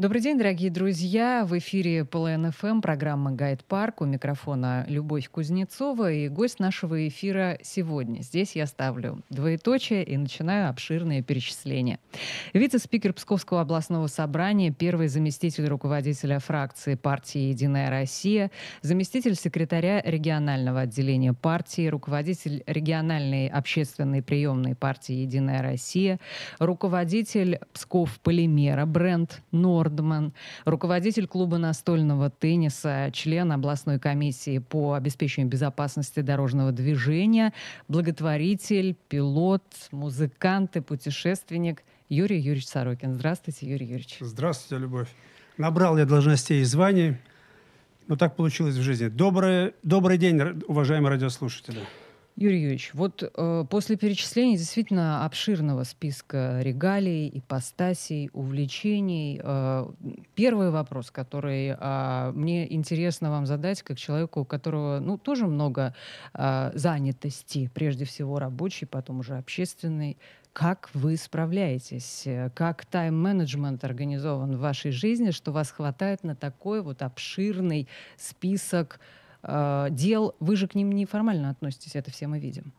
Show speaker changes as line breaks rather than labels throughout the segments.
Добрый день, дорогие друзья. В эфире ПЛН ФМ, эм, программа «Гайд Парк». У микрофона Любовь Кузнецова и гость нашего эфира сегодня. Здесь я ставлю двоеточие и начинаю обширное перечисление. Вице-спикер Псковского областного собрания, первый заместитель руководителя фракции партии «Единая Россия», заместитель секретаря регионального отделения партии, руководитель региональной общественной приемной партии «Единая Россия», руководитель Псков Полимера, бренд «Норд», Бордман, руководитель клуба настольного тенниса, член областной комиссии по обеспечению безопасности дорожного движения, благотворитель, пилот, музыкант и путешественник Юрий Юрьевич Сорокин. Здравствуйте, Юрий Юрьевич.
Здравствуйте, Любовь. Набрал я должностей и званий, но ну, так получилось в жизни. Доброе, добрый день, уважаемые радиослушатели.
Юрий Юрьевич, вот э, после перечисления действительно обширного списка регалий, ипостасей, увлечений, э, первый вопрос, который э, мне интересно вам задать, как человеку, у которого ну, тоже много э, занятости, прежде всего рабочий, потом уже общественный, как вы справляетесь, э, как тайм-менеджмент организован в вашей жизни, что вас хватает на такой вот обширный список Э, дел, вы же к ним неформально относитесь, это все мы видим.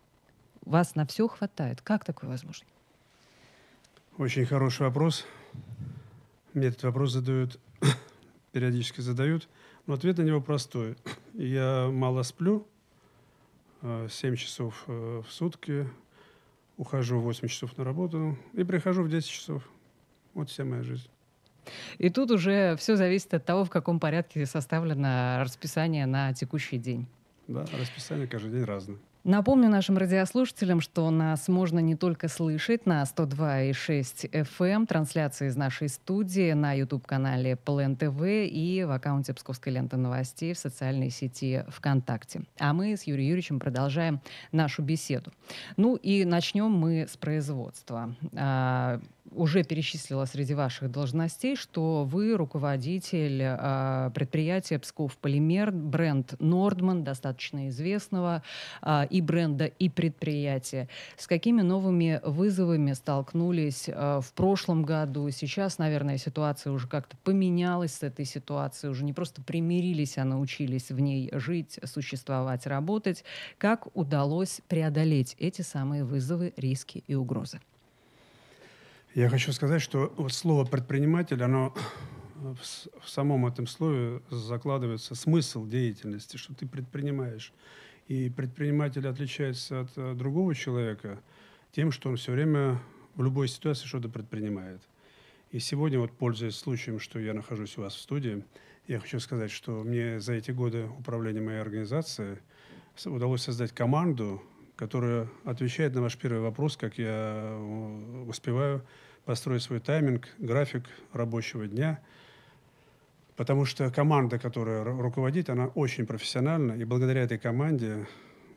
Вас на все хватает. Как такое возможно?
Очень хороший вопрос. Мне этот вопрос задают, периодически задают. Но ответ на него простой. Я мало сплю, 7 э, часов э, в сутки, ухожу 8 часов на работу и прихожу в 10
часов. Вот вся моя жизнь. И тут уже все зависит от того, в каком порядке составлено расписание на текущий день. Да, расписание каждый день разное. Напомню нашим радиослушателям, что нас можно не только слышать на 102,6 FM, эм, трансляции из нашей студии на YouTube-канале Плен ТВ и в аккаунте Псковской ленты новостей в социальной сети ВКонтакте. А мы с Юрием Юрьевичем продолжаем нашу беседу. Ну и начнем мы с производства. А, уже перечислила среди ваших должностей, что вы руководитель э, предприятия Псков Полимер, бренд Нордман, достаточно известного э, и бренда, и предприятия. С какими новыми вызовами столкнулись э, в прошлом году? Сейчас, наверное, ситуация уже как-то поменялась с этой ситуацией, уже не просто примирились, а научились в ней жить, существовать, работать. Как удалось преодолеть эти самые вызовы, риски и угрозы?
Я хочу сказать, что вот слово «предприниматель», оно в самом этом слове закладывается смысл деятельности, что ты предпринимаешь. И предприниматель отличается от э, другого человека тем, что он все время в любой ситуации что-то предпринимает. И сегодня, вот пользуясь случаем, что я нахожусь у вас в студии, я хочу сказать, что мне за эти годы управления моей организацией удалось создать команду, которая отвечает на ваш первый вопрос, как я э, успеваю построить свой тайминг, график рабочего дня. Потому что команда, которая руководит, она очень профессиональна, и благодаря этой команде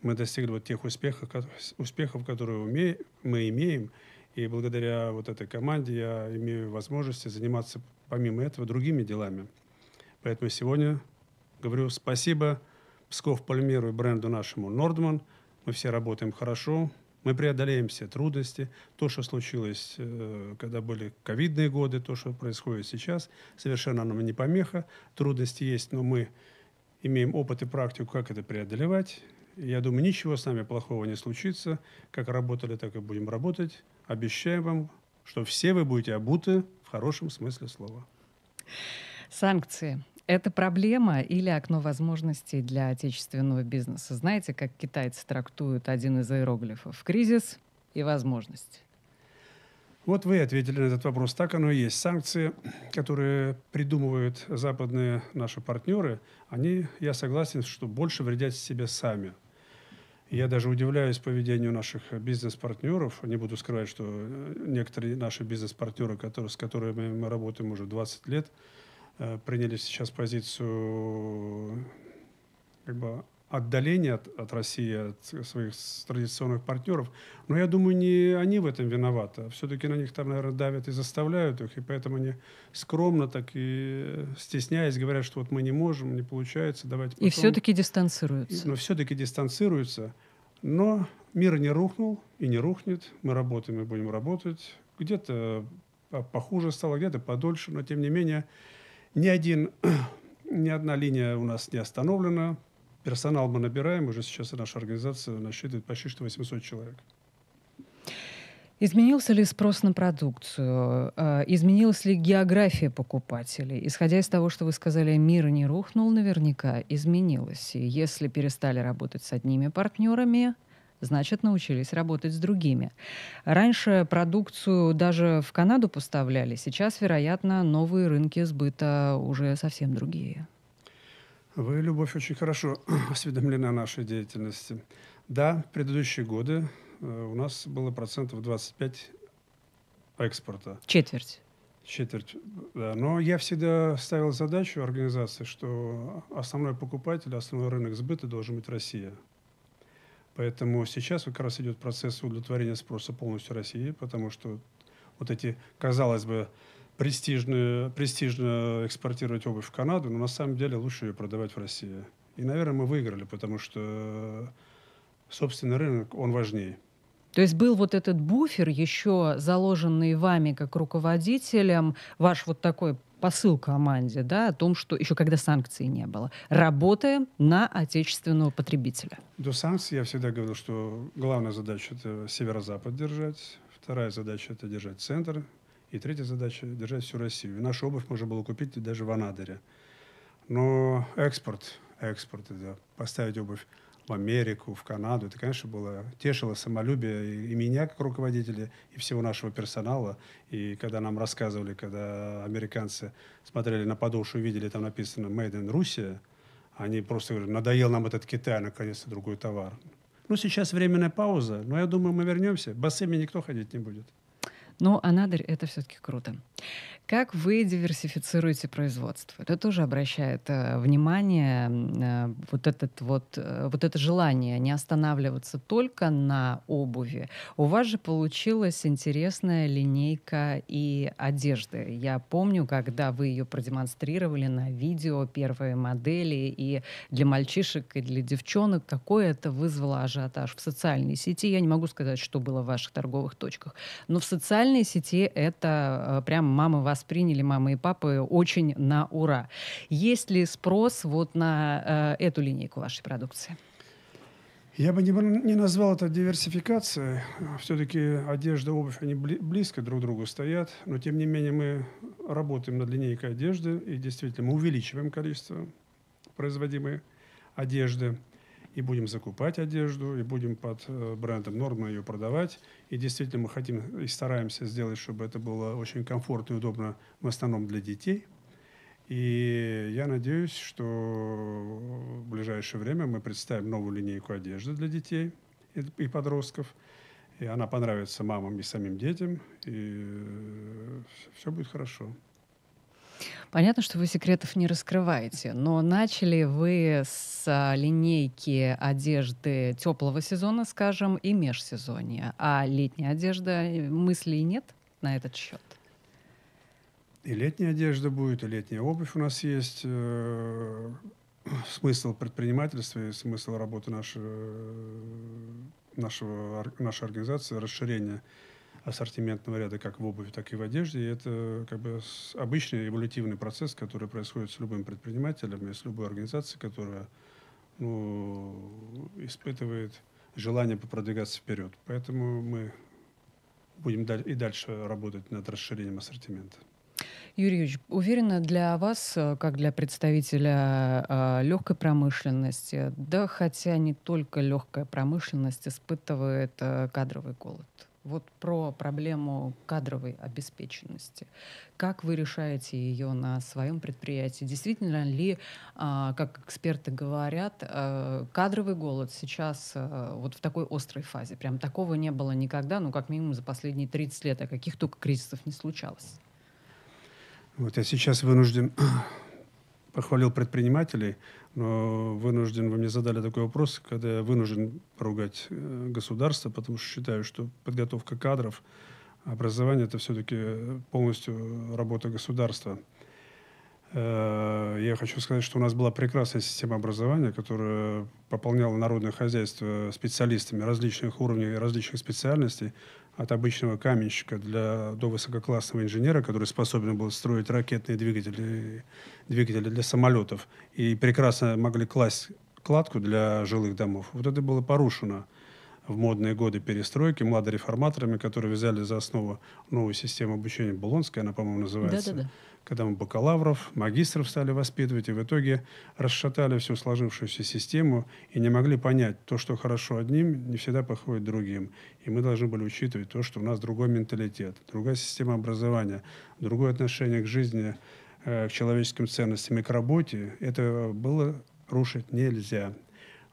мы достигли вот тех успехов, успехов которые уме, мы имеем. И благодаря вот этой команде я имею возможность заниматься, помимо этого, другими делами. Поэтому сегодня говорю спасибо Псков Пальмиру и бренду нашему Nordman мы все работаем хорошо, мы преодолеем все трудности. То, что случилось, э, когда были ковидные годы, то, что происходит сейчас, совершенно нам не помеха. Трудности есть, но мы имеем опыт и практику, как это преодолевать. Я думаю, ничего с нами плохого не случится. Как работали, так и будем работать. Обещаем вам, что все вы будете обуты в хорошем смысле слова.
Санкции. Это проблема или окно возможностей для отечественного бизнеса? Знаете, как китайцы трактуют один из иероглифов? Кризис и возможность.
Вот вы ответили на этот вопрос. Так оно и есть. Санкции, которые придумывают западные наши партнеры, они, я согласен, что больше вредят себе сами. Я даже удивляюсь поведению наших бизнес-партнеров. Не буду скрывать, что э, некоторые наши бизнес-партнеры, которые, с которыми мы работаем уже 20 лет, Э, приняли сейчас позицию как бы отдаления от, от России, от своих традиционных партнеров. Но я думаю, не они в этом виноваты. А все-таки на них там, наверное, давят и заставляют их. И поэтому они скромно так и э, стесняясь говорят, что вот мы не можем, не получается, давайте потом. И ну, все-таки дистанцируются. Но все-таки дистанцируются. Но мир не рухнул и не рухнет. Мы работаем и будем работать. Где-то э, похуже стало, где-то подольше, но тем не менее ни, один, ни одна линия у нас не остановлена. Персонал мы набираем. Уже сейчас наша организация насчитывает почти что 800 человек.
Изменился ли спрос на продукцию? Э, изменилась ли география покупателей? Исходя из того, что вы сказали, мир не рухнул, наверняка изменилось. И если перестали работать с одними партнерами, значит, научились работать с другими. Раньше продукцию даже в Канаду поставляли, сейчас, вероятно, новые рынки сбыта уже совсем другие.
Вы, Любовь, очень хорошо осведомлены о нашей деятельности. Да, в предыдущие годы э, у нас было процентов 25 экспорта. Четверть. Четверть, да. Но я всегда ставил задачу организации, что основной покупатель, основной рынок сбыта должен быть Россия. Поэтому сейчас как раз идет процесс удовлетворения спроса полностью России, потому что вот эти, казалось бы, престижно, престижно экспортировать обувь в Канаду, но на самом деле лучше ее продавать в России. И, наверное, мы выиграли, потому что собственный рынок, он важнее.
То есть был вот этот буфер, еще заложенный вами как руководителем, ваш вот такой посыл команде, да, о том, что еще когда санкций не было, работаем на отечественного потребителя.
До санкций я всегда говорил, что главная задача это северо-запад держать, вторая задача это держать центр, и третья задача держать всю Россию. И нашу обувь можно было купить даже в Анадыре. Но экспорт, экспорт, да, поставить обувь в Америку, в Канаду. Это, конечно, было тешило самолюбие и меня как руководителя, и всего нашего персонала. И когда нам рассказывали, когда американцы смотрели на подошву и видели, там написано «Made in Russia», они просто говорили: надоел нам этот Китай, наконец-то другой товар. Ну, сейчас временная пауза, но я думаю, мы вернемся. Босыми никто ходить не будет.
Ну, а надырь – это все-таки круто. Как вы диверсифицируете производство? Это тоже обращает э, внимание э, вот, этот вот, э, вот это желание не останавливаться только на обуви. У вас же получилась интересная линейка и одежды. Я помню, когда вы ее продемонстрировали на видео, первые модели, и для мальчишек, и для девчонок, какой это вызвало ажиотаж в социальной сети. Я не могу сказать, что было в ваших торговых точках, но в социальной сети это э, прям мамы восприняли, мамы и папы, очень на ура. Есть ли спрос вот на э, эту линейку вашей продукции?
Я бы не, не назвал это диверсификацией. Все-таки одежда, обувь, они близко друг к другу стоят. Но, тем не менее, мы работаем над линейкой одежды. И действительно, мы увеличиваем количество производимой одежды и будем закупать одежду, и будем под э, брендом Норма ее продавать. И действительно мы хотим и стараемся сделать, чтобы это было очень комфортно и удобно в основном для детей. И я надеюсь, что в ближайшее время мы представим новую линейку одежды для детей и подростков. И она понравится мамам и самим детям. И э, все будет хорошо.
Понятно, что вы секретов не раскрываете, но начали вы с а, линейки одежды теплого сезона, скажем, и межсезонья. А летняя одежда э, мыслей нет на этот счет?
И летняя одежда будет, и летняя обувь у нас есть. Э, смысл предпринимательства и смысл работы нашей, э, нашего, нашей организации – расширение ассортиментного ряда как в обуви, так и в одежде. И это как бы обычный эволютивный процесс, который происходит с любым предпринимателем и с любой организацией, которая ну, испытывает желание продвигаться вперед. Поэтому мы будем и дальше работать над расширением ассортимента.
Юрий Юрьевич, уверена, для вас, э, как для представителя э, легкой промышленности, да хотя не только легкая промышленность испытывает э, кадровый голод – вот про проблему кадровой обеспеченности. Как вы решаете ее на своем предприятии? Действительно ли, а, как эксперты говорят, э, кадровый голод сейчас э, вот в такой острой фазе? Прям такого не было никогда, ну как минимум за последние 30 лет, а каких только кризисов не случалось?
Вот я сейчас вынужден похвалил предпринимателей, но вынужден, вы мне задали такой вопрос, когда я вынужден ругать э, государство, потому что считаю, что подготовка кадров, образование – это все-таки э, полностью работа государства – Э, я хочу сказать, что у нас была прекрасная система образования, которая пополняла народное хозяйство специалистами различных уровней, различных специальностей, от обычного каменщика для, до высококлассного инженера, который способен был строить ракетные двигатели, двигатели для самолетов, и прекрасно могли класть кладку для жилых домов. Вот это было порушено в модные годы перестройки младореформаторами, которые взяли за основу новую систему обучения Болонская, она, по-моему, называется. Да-да-да когда мы бакалавров, магистров стали воспитывать, и в итоге расшатали всю сложившуюся систему и не могли понять, то, что хорошо одним, не всегда подходит другим. И мы должны были учитывать то, что у нас другой менталитет, другая система образования, другое отношение к жизни, э, к человеческим ценностям и к работе. Это было рушить нельзя.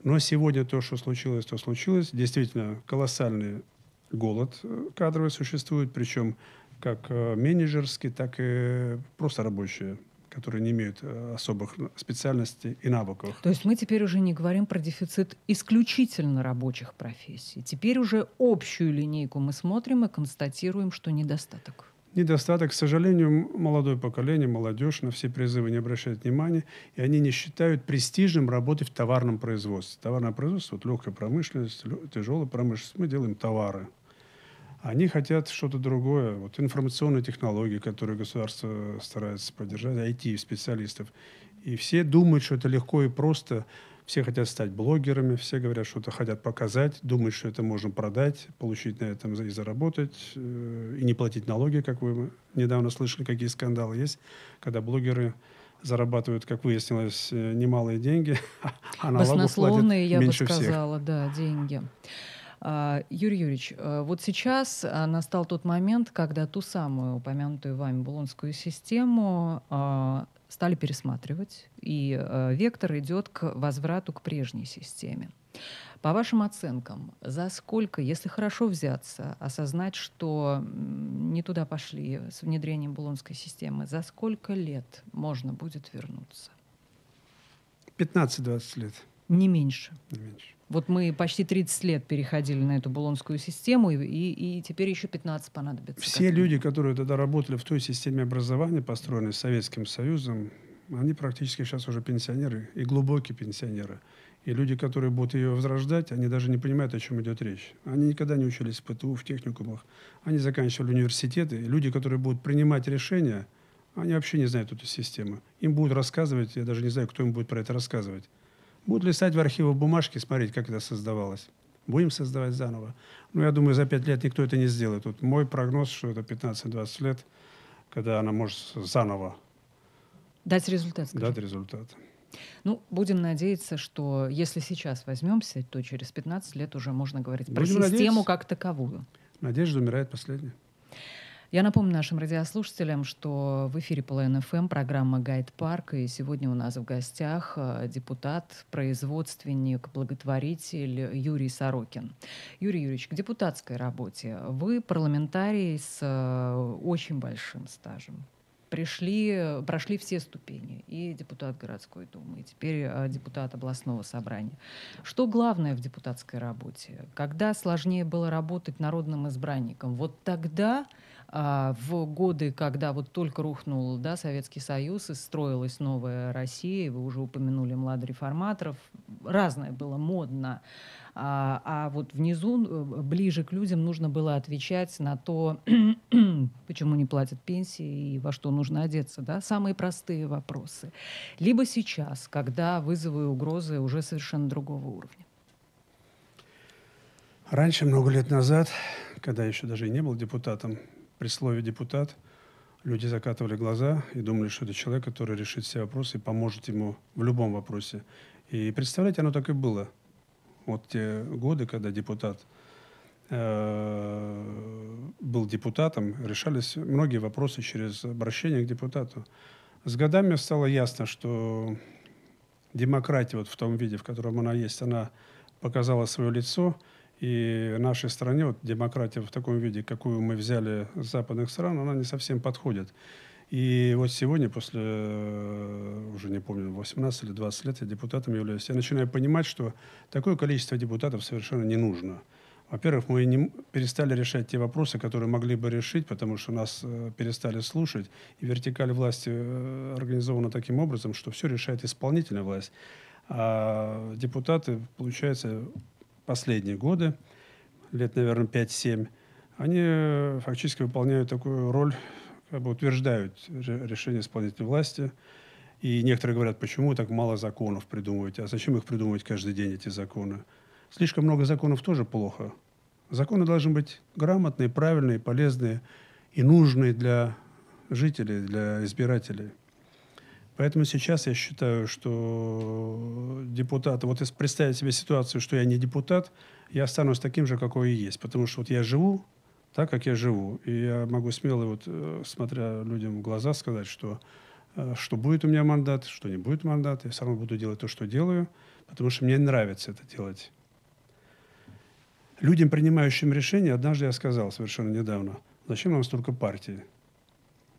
Но сегодня то, что случилось, то случилось. Действительно, колоссальный голод э, кадровый существует, причем как э, менеджерские, так и просто рабочие которые не имеют э, особых специальностей и навыков.
То есть мы теперь уже не говорим про дефицит исключительно рабочих профессий. Теперь уже общую линейку мы смотрим и констатируем, что недостаток. Недостаток,
к сожалению, молодое поколение, молодежь на все призывы не обращает внимания, и они не считают престижным работы в товарном производстве. Товарное производство, вот легкая промышленность, тяжелая промышленность, мы делаем товары – они хотят что-то другое. Вот информационные технологии, которые государство старается поддержать, IT-специалистов. И все думают, что это легко и просто. Все хотят стать блогерами, все говорят, что-то хотят показать, думают, что это можно продать, получить на этом и заработать, э, и не платить налоги, как вы недавно слышали, какие скандалы есть, когда блогеры зарабатывают, как выяснилось, э, немалые деньги, а налогов платят я бы сказала,
всех. да, деньги. А, Юрий Юрьевич, э, вот сейчас а, настал тот момент, когда ту самую упомянутую вами Булонскую систему а, стали пересматривать, и э, вектор идет к возврату к прежней системе. По вашим оценкам, за сколько, если хорошо взяться, осознать, что не туда пошли с внедрением Булонской системы, за сколько лет можно будет вернуться?
15-20 лет.
Не меньше. Не меньше. Вот мы почти 30 лет переходили на эту булонскую систему, и, и, теперь еще 15 понадобится. Все
люди, которые тогда работали в той системе образования, построенной Советским Союзом, они практически сейчас уже пенсионеры, и глубокие пенсионеры. И люди, которые будут ее возрождать, они даже не понимают, о чем идет речь. Они никогда не учились в ПТУ, в техникумах. Они заканчивали университеты. И люди, которые будут принимать решения, они вообще не знают эту систему. Им будут рассказывать, я даже не знаю, кто им будет про это рассказывать. Будут листать в архивы бумажки, смотреть, как это создавалось. Будем создавать заново. Но ну, я думаю, за пять лет никто это не сделает. Вот мой прогноз, что это 15-20 лет, когда она может заново
дать результат. Скажи. Дать результат. Ну, будем надеяться, что если сейчас возьмемся, то через 15 лет уже можно говорить будем про систему надеяться. как
таковую. Надежда умирает последняя.
Я напомню нашим радиослушателям, что в эфире Полен ФМ программа «Гайд Парк», и сегодня у нас в гостях э, депутат, производственник, благотворитель Юрий Сорокин. Юрий Юрьевич, к депутатской работе. Вы парламентарий с э, очень большим стажем пришли, прошли все ступени. И депутат городской думы, и теперь э, депутат областного собрания. Что главное в депутатской работе? Когда сложнее было работать народным избранником? Вот тогда а, в годы, когда вот только рухнул да, Советский Союз и строилась новая Россия, вы уже упомянули младых реформаторов, разное было модно. А, а вот внизу, э, ближе к людям, нужно было отвечать на то, почему не платят пенсии и во что нужно одеться. Да? Самые простые вопросы. Либо сейчас, когда вызовы и угрозы уже совершенно другого уровня.
Раньше, много лет назад, когда еще даже и не был депутатом, при слове «депутат» люди закатывали глаза и думали, что это человек, который решит все вопросы и поможет ему в любом вопросе. И представляете, оно так и было. Вот те годы, когда депутат э, был депутатом, решались многие вопросы через обращение к депутату. С годами стало ясно, что демократия вот в том виде, в котором она есть, она показала свое лицо – и нашей стране вот, демократия в таком виде, какую мы взяли с западных стран, она не совсем подходит. И вот сегодня, после, э, уже не помню, 18 или 20 лет я депутатом являюсь, я начинаю понимать, что такое количество депутатов совершенно не нужно. Во-первых, мы не перестали решать те вопросы, которые могли бы решить, потому что нас э, перестали слушать. И вертикаль власти э, организована таким образом, что все решает исполнительная власть. А депутаты, получается, последние годы, лет, наверное, 5-7, они э, фактически выполняют такую роль, как бы утверждают решение исполнительной власти. И некоторые говорят, почему так мало законов придумываете, а зачем их придумывать каждый день, эти законы. Слишком много законов тоже плохо. Законы должны быть грамотные, правильные, полезные и нужные для жителей, для избирателей. Поэтому сейчас я считаю, что депутат, вот если представить себе ситуацию, что я не депутат, я останусь таким же, какой и есть. Потому что вот я живу так, как я живу. И я могу смело, вот, э, смотря людям в глаза, сказать, что, э, что будет у меня мандат, что не будет мандат. Я сам буду делать то, что делаю, потому что мне нравится это делать. Людям, принимающим решения, однажды я сказал совершенно недавно, зачем нам столько партий?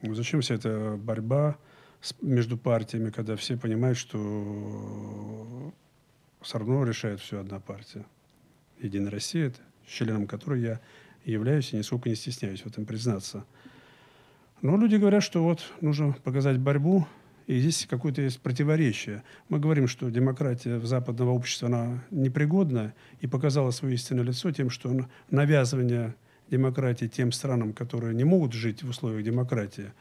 Зачем вся эта борьба? между партиями, когда все понимают, что все равно решает все одна партия. Единая Россия, это, членом которой я являюсь и нисколько не стесняюсь в этом признаться. Но люди говорят, что вот нужно показать борьбу, и здесь какое-то есть противоречие. Мы говорим, что демократия в западного общества, она непригодна и показала свое истинное лицо тем, что навязывание демократии тем странам, которые не могут жить в условиях демократии,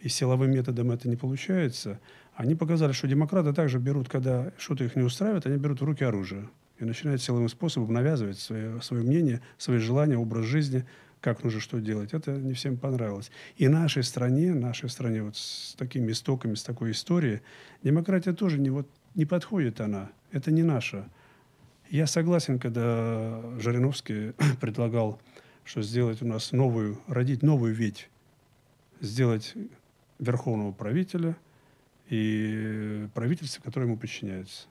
и силовым методом это не получается, они показали, что демократы также берут, когда что-то их не устраивает, они берут в руки оружие и начинают силовым способом навязывать свое, свое мнение, свои желания, образ жизни, как нужно что делать. Это не всем понравилось. И нашей стране, нашей стране вот с такими истоками, с такой историей, демократия тоже не, вот, не подходит она. Это не наша. Я согласен, когда Жириновский предлагал, что сделать у нас новую, родить новую ведь, сделать верховного правителя и правительства, которое ему подчиняется.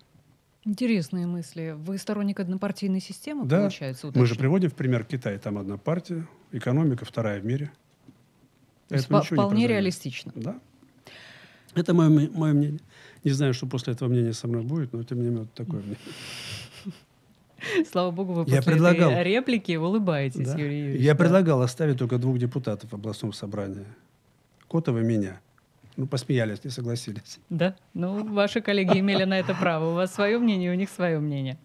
Интересные мысли. Вы сторонник однопартийной системы, да. получается? Уточню. Мы же
приводим в пример Китай. Там одна партия, экономика вторая в мире.
То есть Это вполне реалистично. Да.
Это мое, мое мнение. Не знаю, что после этого мнения со мной будет, но тем не менее вот такое мнение.
Слава богу, вы я предлагал... реплики улыбаетесь, да. Юрий Юрьевич. Я да?
предлагал оставить только двух депутатов в областном собрании вы меня. Ну, посмеялись, не согласились.
Да, ну, ваши коллеги имели на это право. У вас свое мнение, у них свое мнение.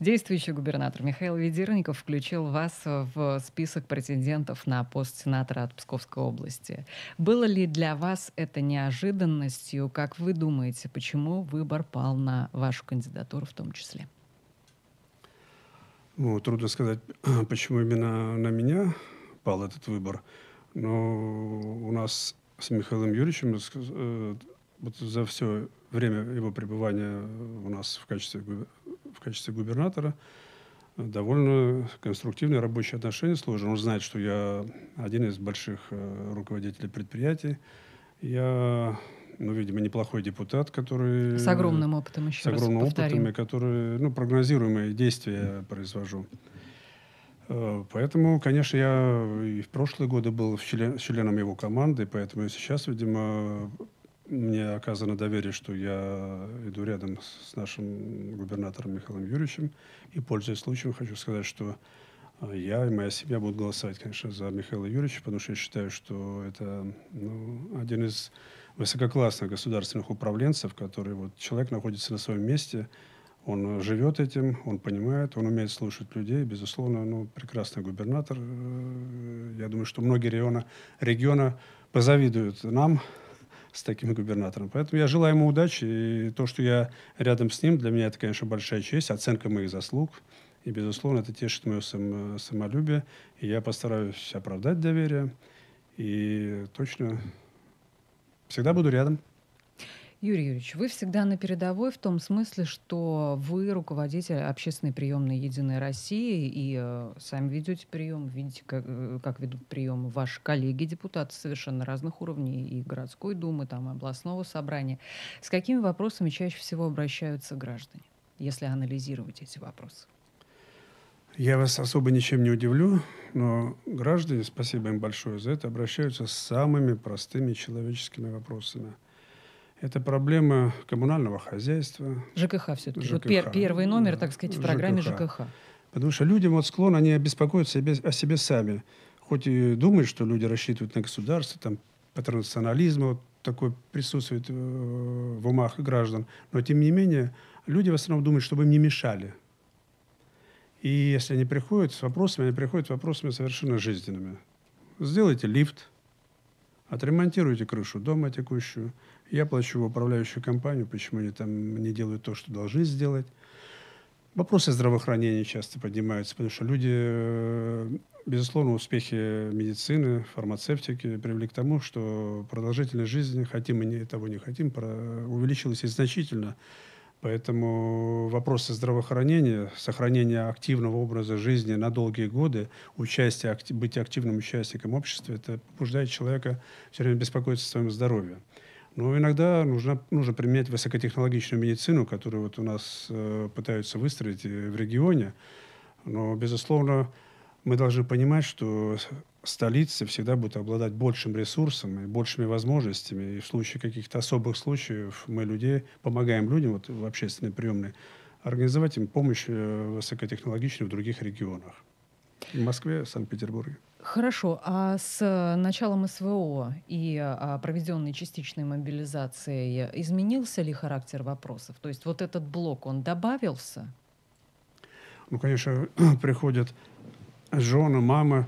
Действующий губернатор Михаил Ведерников включил вас в список претендентов на пост сенатора от Псковской области. Было ли для вас это неожиданностью? Как вы думаете, почему выбор пал на вашу кандидатуру в том числе?
Ну, трудно сказать, почему именно на меня пал этот выбор. Но у нас с Михаилом Юрьевичем э, вот за все время его пребывания у нас в качестве, в качестве губернатора довольно конструктивные рабочие отношения сложены. Он знает, что я один из больших э, руководителей предприятий. Я, ну, видимо, неплохой депутат, который... С огромным опытом еще С огромным повторим. опытом, который, ну, прогнозируемые действия произвожу. Э, поэтому, конечно, я и в прошлые годы был член, членом его команды, поэтому и сейчас, видимо, мне оказано доверие, что я иду рядом с нашим губернатором Михаилом Юрьевичем. И, пользуясь случаем, хочу сказать, что э, я и моя семья будут голосовать, конечно, за Михаила Юрьевича, потому что я считаю, что это ну, один из высококлассных государственных управленцев, который вот, человек находится на своем месте – он живет этим, он понимает, он умеет слушать людей. Безусловно, ну, прекрасный губернатор. Э, я думаю, что многие региона, региона позавидуют нам с таким губернатором. Поэтому я желаю ему удачи. И то, что я рядом с ним, для меня это, конечно, большая честь, оценка моих заслуг. И, безусловно, это тешит мое сам, э, самолюбие. И я постараюсь оправдать доверие. И точно всегда буду рядом.
Юрий Юрьевич, вы всегда на передовой в том смысле, что вы руководитель общественной приемной «Единой России» и э, сами ведете прием, видите, как, э, как ведут прием ваши коллеги, депутаты совершенно разных уровней, и городской думы, там, и областного собрания. С какими вопросами чаще всего обращаются граждане, если анализировать эти вопросы?
Я вас особо ничем не удивлю, но граждане, спасибо им большое за это, обращаются с самыми простыми человеческими вопросами – это проблема коммунального хозяйства.
ЖКХ все-таки. Вот пер, первый номер, да. так сказать, в программе ЖКХ. ЖКХ.
Потому что людям вот склон, они обеспокоятся о себе сами. Хоть и думают, что люди рассчитывают на государство, там патронационализм вот такой присутствует э, в умах граждан. Но тем не менее, люди в основном думают, чтобы им не мешали. И если они приходят с вопросами, они приходят с вопросами совершенно жизненными. Сделайте лифт, отремонтируйте крышу дома текущую, я плачу в управляющую компанию, почему они там не делают то, что должны сделать. Вопросы здравоохранения часто поднимаются, потому что люди, э, безусловно, успехи медицины, фармацевтики привели к тому, что продолжительность жизни, хотим мы того не хотим, увеличилась и значительно. Поэтому вопросы здравоохранения, сохранения активного образа жизни на долгие годы, участие, быть активным участником общества, это побуждает человека все время беспокоиться о своем здоровье. Но ну, иногда нужно, нужно применять высокотехнологичную медицину, которую вот у нас э, пытаются выстроить э, в регионе. Но, безусловно, мы должны понимать, что столицы всегда будут обладать большим ресурсом и большими возможностями. И в случае каких-то особых случаев мы людей помогаем людям вот, в общественной приемной организовать им помощь э, высокотехнологичную в других регионах. В Москве, Санкт-Петербурге.
Хорошо, а с началом СВО и а, проведенной частичной мобилизацией изменился ли характер вопросов? То есть вот этот блок, он добавился?
Ну, конечно, приходят жены, мамы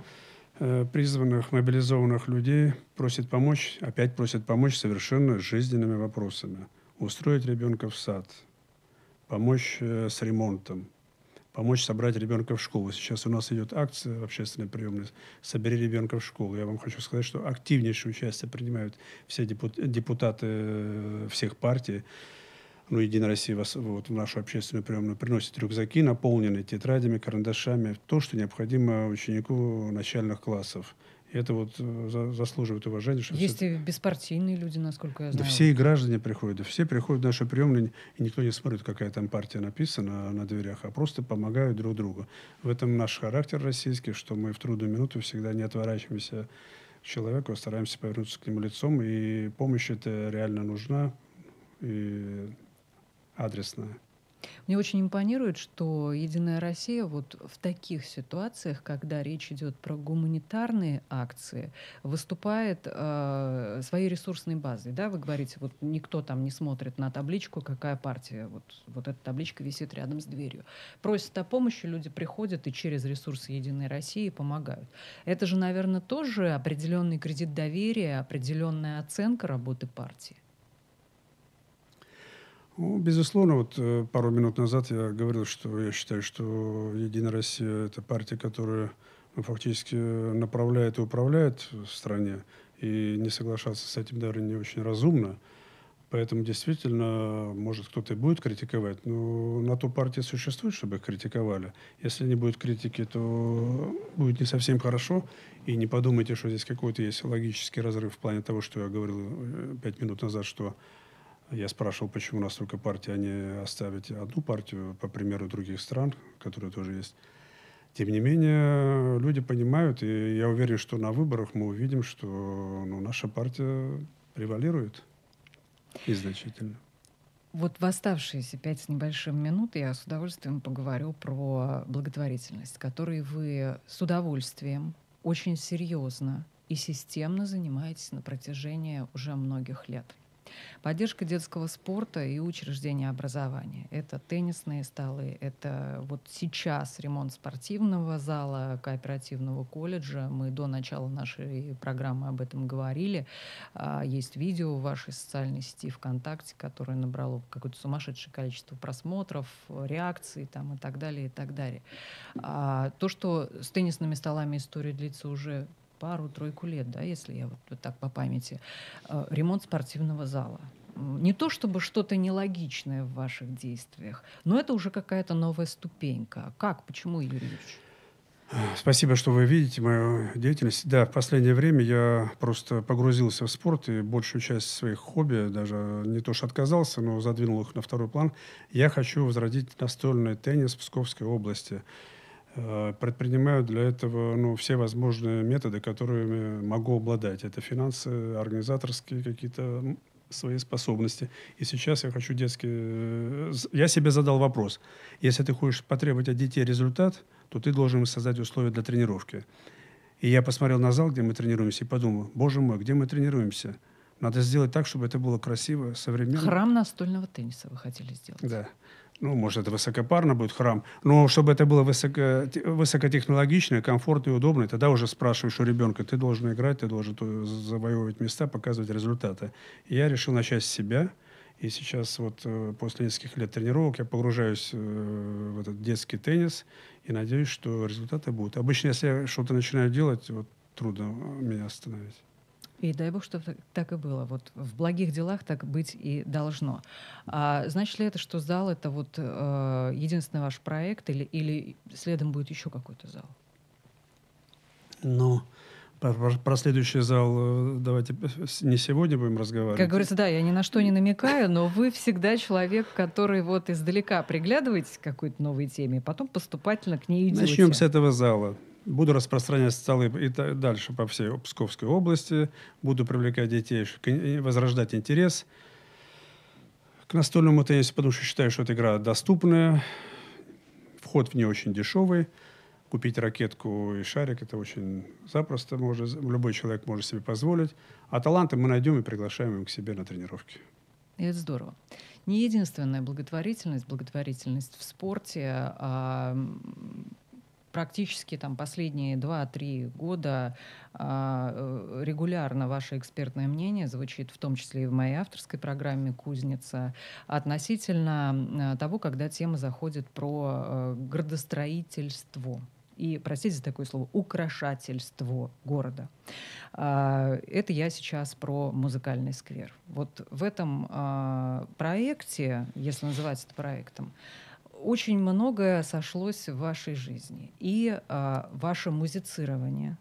э, призванных, мобилизованных людей, просят помочь, опять просят помочь совершенно жизненными вопросами. Устроить ребенка в сад, помочь э, с ремонтом – помочь собрать ребенка в школу. Сейчас у нас идет акция в общественной приемной «Собери ребенка в школу». Я вам хочу сказать, что активнейшее участие принимают все депутаты э, всех партий. Ну, «Единая Россия» вот, в нашу общественную приемную приносит рюкзаки, наполненные тетрадями, карандашами, то, что необходимо ученику начальных классов. Это вот э, заслуживает уважения. Что Есть все...
и беспартийные люди, насколько я знаю. Да все и
граждане приходят, все приходят в наши приемные, и никто не смотрит, какая там партия написана а на дверях, а просто помогают друг другу. В этом наш характер российский, что мы в трудную минуту всегда не отворачиваемся к человеку, а стараемся повернуться к нему лицом, и помощь это реально нужна и адресная.
Мне очень импонирует, что «Единая Россия» вот в таких ситуациях, когда речь идет про гуманитарные акции, выступает э, своей ресурсной базой. Да? Вы говорите, вот никто там не смотрит на табличку, какая партия. Вот, вот эта табличка висит рядом с дверью. Просят о помощи, люди приходят и через ресурсы «Единой России» помогают. Это же, наверное, тоже определенный кредит доверия, определенная оценка работы партии.
Ну, безусловно, вот э, пару минут назад я говорил, что я считаю, что Единая Россия – это партия, которая ну, фактически э, направляет и управляет в стране. И не соглашаться с этим даже не очень разумно. Поэтому действительно, может, кто-то и будет критиковать, но на ту партию существует, чтобы их критиковали. Если не будет критики, то будет не совсем хорошо. И не подумайте, что здесь какой-то есть логический разрыв в плане того, что я говорил э, пять минут назад, что я спрашивал, почему настолько партий, а не оставить одну партию, по примеру других стран, которые тоже есть. Тем не менее, люди понимают, и я уверен, что на выборах мы увидим, что ну, наша партия превалирует и значительно.
Вот в оставшиеся пять с небольшим минут я с удовольствием поговорю про благотворительность, которой вы с удовольствием, очень серьезно и системно занимаетесь на протяжении уже многих лет. Поддержка детского спорта и учреждения образования. Это теннисные столы, это вот сейчас ремонт спортивного зала, кооперативного колледжа. Мы до начала нашей программы об этом говорили. А, есть видео в вашей социальной сети ВКонтакте, которое набрало какое-то сумасшедшее количество просмотров, реакций там, и так далее, и так далее. А, то, что с теннисными столами история длится уже пару-тройку лет, да, если я вот, вот так по памяти, э, ремонт спортивного зала. Не то чтобы что-то нелогичное в ваших действиях, но это уже какая-то новая ступенька. А как, почему, Юрий Юрьевич?
Спасибо, что вы видите мою деятельность. Да, в последнее время я просто погрузился в спорт и большую часть своих хобби, даже не то что отказался, но задвинул их на второй план. Я хочу возродить настольный теннис в Псковской области. Э, предпринимаю для этого ну, все возможные методы, которыми могу обладать. Это финансы, организаторские какие-то свои способности. И сейчас я хочу детские... Э, я себе задал вопрос. Если ты хочешь потребовать от детей результат, то ты должен создать условия для тренировки. И я посмотрел на зал, где мы тренируемся, и подумал, боже мой, где мы тренируемся? Надо сделать так, чтобы это было красиво, современно. Храм
настольного тенниса вы хотели сделать. Да
ну, может, это высокопарно будет храм, но чтобы это было высоко, высокотехнологично, комфортно и удобно, тогда уже спрашиваешь у ребенка, ты должен играть, ты должен э, завоевывать места, показывать результаты. я решил начать с себя, и сейчас вот э, после нескольких лет тренировок я погружаюсь э, в этот детский теннис и надеюсь, что результаты будут. Обычно, если я что-то начинаю делать, вот трудно меня остановить.
И дай бог, чтобы так и было. Вот в благих делах так быть и должно. А значит ли это, что зал это вот э, единственный ваш проект, или, или следом будет еще какой-то зал?
Ну, про, про, про следующий зал э, давайте не сегодня будем разговаривать. Как говорится, да,
я ни на что не намекаю, но вы всегда человек, который вот издалека приглядываетесь к какой-то новой теме, и потом поступательно к ней идете. Начнем с
этого зала. Буду распространять столы и дальше по всей Псковской области. Буду привлекать детей, возрождать интерес к настольному теннису, потому что считаю, что эта игра доступная, вход в нее очень дешевый. Купить ракетку и шарик – это очень запросто. Может, любой человек может себе позволить. А таланты мы найдем и приглашаем их к себе на тренировки.
И это здорово. Не единственная благотворительность, благотворительность в спорте, а практически там последние 2-3 года а, э, регулярно ваше экспертное мнение звучит, в том числе и в моей авторской программе «Кузница», относительно э, того, когда тема заходит про э, градостроительство и, простите за такое слово, украшательство города. А, это я сейчас про музыкальный сквер. Вот в этом а, проекте, если называть это проектом, очень многое сошлось в вашей жизни. И э, ваше музицирование,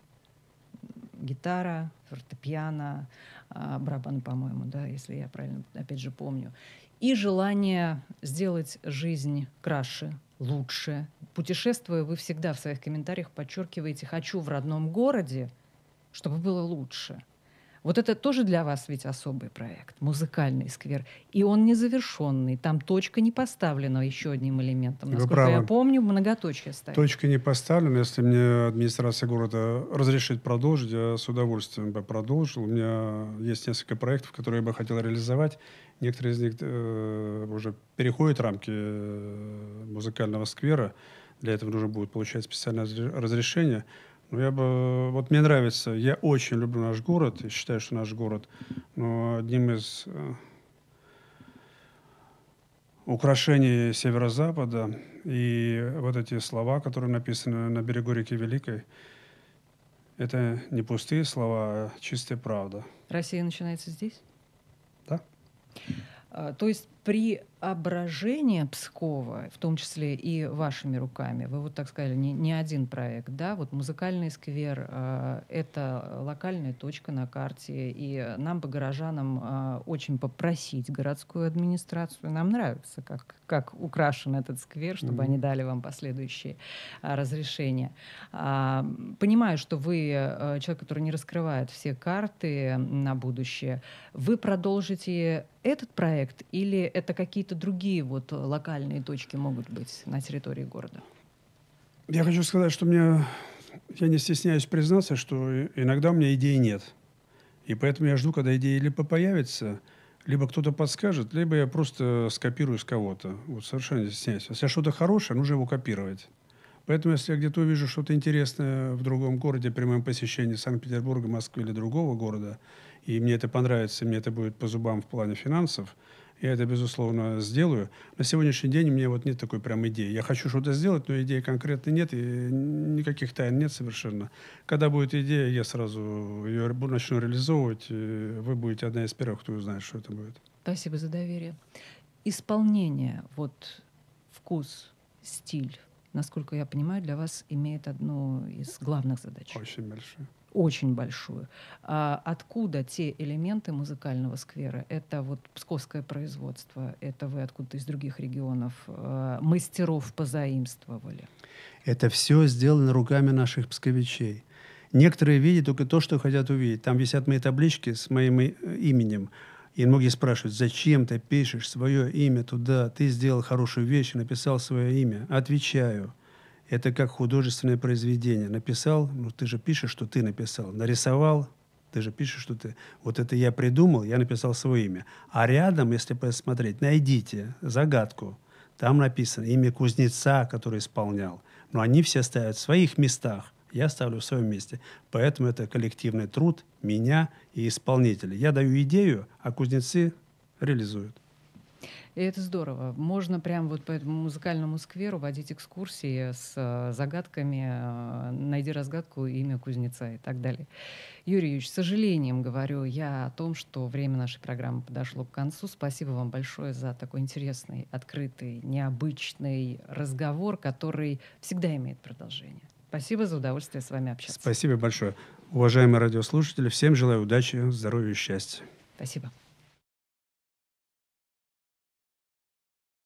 гитара, фортепиано, э, а, барабан, по-моему, да, если я правильно, опять же, помню. И желание сделать жизнь краше, лучше. Путешествуя, вы всегда в своих комментариях подчеркиваете «хочу в родном городе», чтобы было лучше – вот это тоже для вас ведь особый проект, музыкальный сквер. И он незавершенный, там точка не поставлена еще одним элементом. Насколько правы. я помню, многоточие ставит.
Точка не поставлена. Если мне администрация города разрешит продолжить, я с удовольствием бы продолжил. У меня есть несколько проектов, которые я бы хотел реализовать. Некоторые из них э, уже переходят рамки э, музыкального сквера. Для этого нужно будет получать специальное разрешение. Ну Я бы, вот мне нравится, я очень люблю наш город, и считаю, что наш город ну, одним из э, украшений Северо-Запада. И вот эти слова, которые написаны на берегу реки Великой, это не пустые слова, а чистая правда.
Россия начинается здесь? Да. А, то есть преображение Пскова, в том числе и вашими руками, вы вот так сказали, не, не один проект, да, вот музыкальный сквер э, — это локальная точка на карте, и нам бы, горожанам, э, очень попросить городскую администрацию, нам нравится, как, как украшен этот сквер, чтобы mm-hmm. они дали вам последующие э, разрешения. Э, понимаю, что вы э, человек, который не раскрывает все карты на будущее, вы продолжите этот проект или это какие-то другие вот э, локальные точки могут быть на территории города?
Я хочу сказать, что мне, я не стесняюсь признаться, что иногда у меня идей нет. И поэтому я жду, когда идеи либо появятся, либо кто-то подскажет, либо я просто скопирую с кого-то. Вот совершенно не стесняюсь. Если что-то хорошее, нужно его копировать. Поэтому, если я где-то увижу что-то интересное в другом городе при моем посещении Санкт-Петербурга, Москвы или другого города, и мне это понравится, и мне это будет по зубам в плане финансов, я это, безусловно, сделаю. На сегодняшний день у меня вот нет такой прям идеи. Я хочу что-то сделать, но идеи конкретно нет, и никаких тайн нет совершенно. Когда будет идея, я сразу ее начну реализовывать, вы будете одна из первых, кто узнает, что это будет.
Спасибо за доверие. Исполнение, вот вкус, стиль, насколько я понимаю, для вас имеет одну из главных задач. Очень большую очень большую. А откуда те элементы музыкального сквера? Это вот псковское производство, это вы откуда-то из других регионов э, мастеров позаимствовали?
Это все сделано руками наших псковичей. Некоторые видят только то, что хотят увидеть. Там висят мои таблички с моим э, именем. И многие спрашивают, зачем ты пишешь свое имя туда? Ты сделал хорошую вещь и написал свое имя. Отвечаю это как художественное произведение. Написал, ну ты же пишешь, что ты написал. Нарисовал, ты же пишешь, что ты... Вот это я придумал, я написал свое имя. А рядом, если посмотреть, найдите загадку. Там написано имя кузнеца, который исполнял. Но они все ставят в своих местах. Я ставлю в своем месте. Поэтому это коллективный труд меня и исполнителя. Я даю идею, а кузнецы реализуют.
И это здорово. Можно прям вот по этому музыкальному скверу водить экскурсии с э, загадками э, «Найди разгадку, имя кузнеца» и так далее. Юрий Юрьевич, с сожалением говорю я о том, что время нашей программы подошло к концу. Спасибо вам большое за такой интересный, открытый, необычный разговор, который всегда имеет продолжение. Спасибо за удовольствие с вами общаться.
Спасибо большое. Уважаемые радиослушатели, всем желаю удачи, здоровья и счастья. Спасибо.